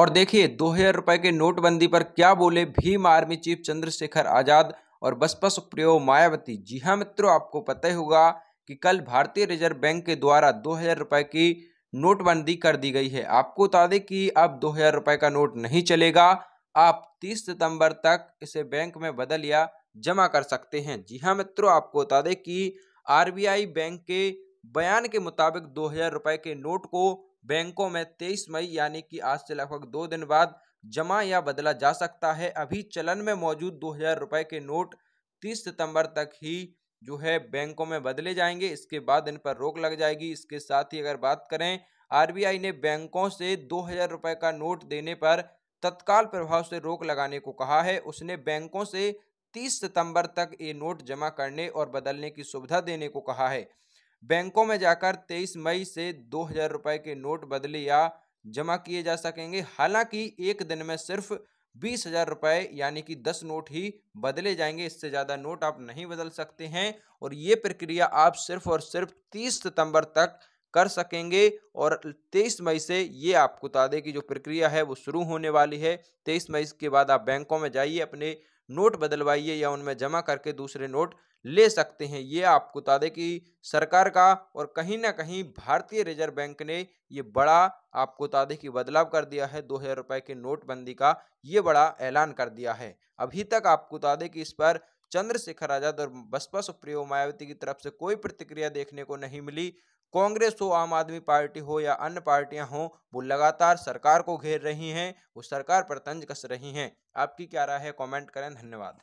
और देखिए दो हजार रुपए के नोटबंदी पर क्या बोले भीम आर्मी चीफ चंद्रशेखर आज़ाद और बसपा सुप्रियो मायावती जी हाँ मित्रों आपको पता ही होगा कि कल भारतीय रिजर्व बैंक के द्वारा दो हजार रुपए की नोटबंदी कर दी गई है आपको बता दें कि अब दो हजार रुपए का नोट नहीं चलेगा आप 30 सितंबर तक इसे बैंक में बदल या जमा कर सकते हैं जी हाँ मित्रों आपको बता दें कि आर बैंक के बयान के मुताबिक दो हजार रुपए के नोट को बैंकों में 23 मई यानी कि आज से लगभग दो दिन बाद जमा या बदला जा सकता है अभी चलन में मौजूद दो हजार रुपए के नोट 30 सितंबर तक ही जो है बैंकों में बदले जाएंगे इसके बाद इन पर रोक लग जाएगी इसके साथ ही अगर बात करें आरबीआई ने बैंकों से दो हजार का नोट देने पर तत्काल प्रभाव से रोक लगाने को कहा है उसने बैंकों से 30 सितंबर तक ये नोट जमा करने और बदलने की सुविधा देने को कहा है बैंकों में जाकर 23 मई से दो हजार रुपए के नोट बदले या जमा किए जा सकेंगे हालांकि एक दिन में सिर्फ बीस हजार रुपए यानी कि दस नोट ही बदले जाएंगे इससे ज़्यादा नोट आप नहीं बदल सकते हैं और ये प्रक्रिया आप सिर्फ और सिर्फ तीस सितंबर तक कर सकेंगे और 23 मई से ये आपको बता दें कि जो प्रक्रिया है वो शुरू होने वाली है 23 मई के बाद आप बैंकों में जाइए अपने नोट बदलवाइए या उनमें जमा करके दूसरे नोट ले सकते हैं ये आपको बता दें कि सरकार का और कहीं ना कहीं भारतीय रिजर्व बैंक ने ये बड़ा आपको बता दें कि बदलाव कर दिया है दो हज़ार रुपये के नोटबंदी का ये बड़ा ऐलान कर दिया है अभी तक आपको बता दें कि इस पर चंद्रशेखर आजाद और बसपा सुप्रियो मायावती की तरफ से कोई प्रतिक्रिया देखने को नहीं मिली कांग्रेस हो आम आदमी पार्टी हो या अन्य पार्टियां हों वो लगातार सरकार को घेर रही हैं वो सरकार पर तंज कस रही हैं आपकी क्या राय है कमेंट करें धन्यवाद